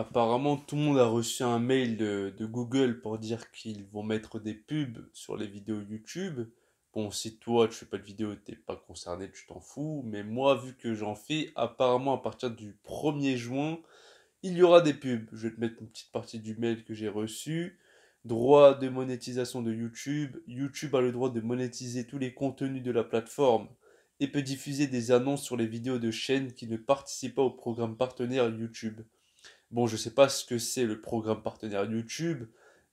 Apparemment, tout le monde a reçu un mail de, Google pour dire qu'ils vont mettre des pubs sur les vidéos YouTube. Bon, si toi, tu fais pas de vidéo, t'es pas concerné, tu t'en fous. Mais moi, vu que j'en fais, apparemment, à partir du 1er juin, il y aura des pubs. Je vais te mettre une petite partie du mail que j'ai reçu. Droit de monétisation de YouTube. YouTube a le droit de monétiser tous les contenus de la plateforme et peut diffuser des annonces sur les vidéos de chaînes qui ne participent pas au programme partenaire YouTube. Bon, je ne sais pas ce que c'est le programme partenaire YouTube,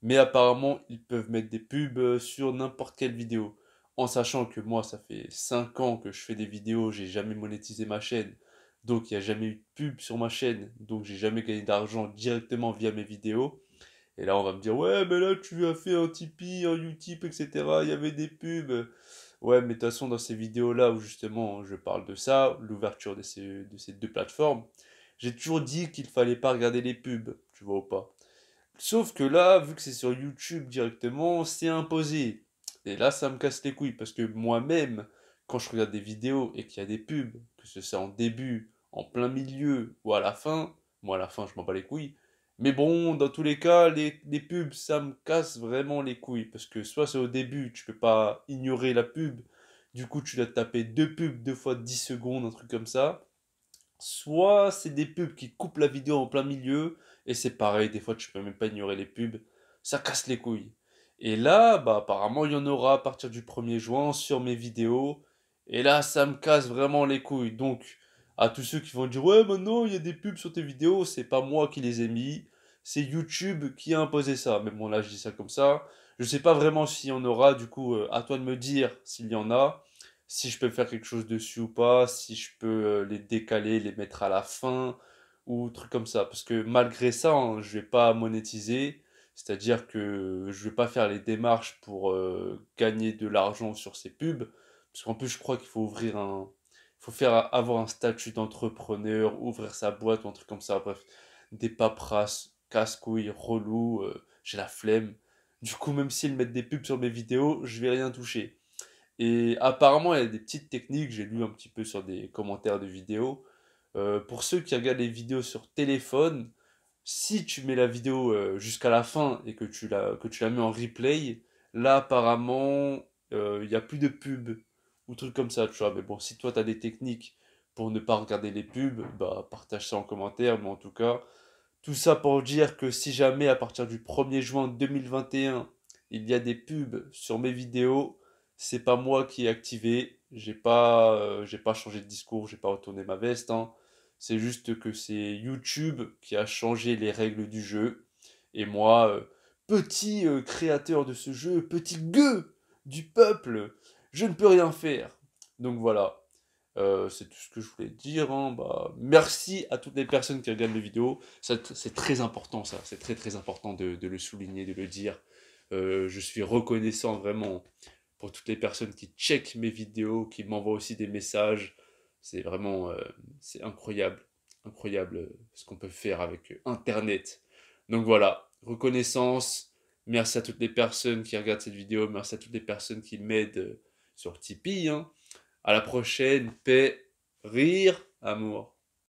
mais apparemment, ils peuvent mettre des pubs euh, sur n'importe quelle vidéo. En sachant que moi, ça fait 5 ans que je fais des vidéos, j'ai jamais monétisé ma chaîne. Donc, il n'y a jamais eu de pub sur ma chaîne. Donc, j'ai jamais gagné d'argent directement via mes vidéos. Et là, on va me dire, ouais, mais là, tu as fait un Tipeee, un Utip, etc. Il y avait des pubs. Ouais, mais de toute façon, dans ces vidéos-là où justement je parle de ça, l'ouverture de ces deux plateformes, j'ai toujours dit qu'il fallait pas regarder les pubs, tu vois ou pas. Sauf que là, vu que c'est sur YouTube directement, c'est imposé. Et là, ça me casse les couilles parce que moi-même, quand je regarde des vidéos et qu'il y a des pubs, que ce soit en début, en plein milieu ou à la fin, moi à la fin, je m'en bats les couilles. Mais bon, dans tous les cas, les, les pubs, ça me casse vraiment les couilles parce que soit c'est au début, tu peux pas ignorer la pub, du coup, tu dois taper deux pubs, deux fois dix secondes, un truc comme ça. Soit c'est des pubs qui coupent la vidéo en plein milieu, et c'est pareil, des fois tu peux même pas ignorer les pubs, ça casse les couilles. Et là, bah apparemment il y en aura à partir du 1er juin sur mes vidéos, et là ça me casse vraiment les couilles. Donc à tous ceux qui vont dire ouais mais non, il y a des pubs sur tes vidéos, c'est pas moi qui les ai mis, c'est YouTube qui a imposé ça. Mais bon là je dis ça comme ça, je sais pas vraiment s'il y en aura, du coup euh, à toi de me dire s'il y en a si je peux faire quelque chose dessus ou pas, si je peux euh, les décaler, les mettre à la fin ou trucs comme ça. Parce que malgré ça, hein, je vais pas monétiser, c'est-à-dire que je vais pas faire les démarches pour euh, gagner de l'argent sur ces pubs. Parce qu'en plus, je crois qu'il faut ouvrir un, faut faire avoir un statut d'entrepreneur, ouvrir sa boîte ou un truc comme ça. Bref, des paperasses, casse-couilles, relou. Euh, j'ai la flemme. Du coup, même s'ils mettent des pubs sur mes vidéos, je vais rien toucher. Et apparemment, il y a des petites techniques, j'ai lu un petit peu sur des commentaires de vidéos. Euh, pour ceux qui regardent les vidéos sur téléphone, si tu mets la vidéo euh, jusqu'à la fin et que tu, la, que tu mets en replay, là apparemment, euh, il n'y a plus de pubs ou trucs comme ça, tu vois. Mais bon, si toi, tu as des techniques pour ne pas regarder les pubs, bah, partage ça en commentaire. Mais en tout cas, tout ça pour dire que si jamais à partir du 1er juin 2021, il y a des pubs sur mes vidéos, c'est pas moi qui ai activé, j'ai pas, euh, pas changé de discours, j'ai pas retourné ma veste. Hein. C'est juste que c'est YouTube qui a changé les règles du jeu. Et moi, euh, petit euh, créateur de ce jeu, petit gueux du peuple, je ne peux rien faire. Donc voilà, c'est tout ce que je voulais dire. Hein. Bah, merci à toutes les personnes qui regardent les vidéos. C'est très important ça, c'est très très important de, le souligner, de le dire. je suis reconnaissant vraiment toutes les personnes qui checkent mes vidéos, qui m'envoient aussi des messages. C'est vraiment euh, c'est incroyable, incroyable euh, ce qu'on peut faire avec euh, Internet. Donc voilà, reconnaissance. Merci à toutes les personnes qui regardent cette vidéo. Merci à toutes les personnes qui m'aident sur Tipeee. Hein. À la prochaine. Paix, rire, amour.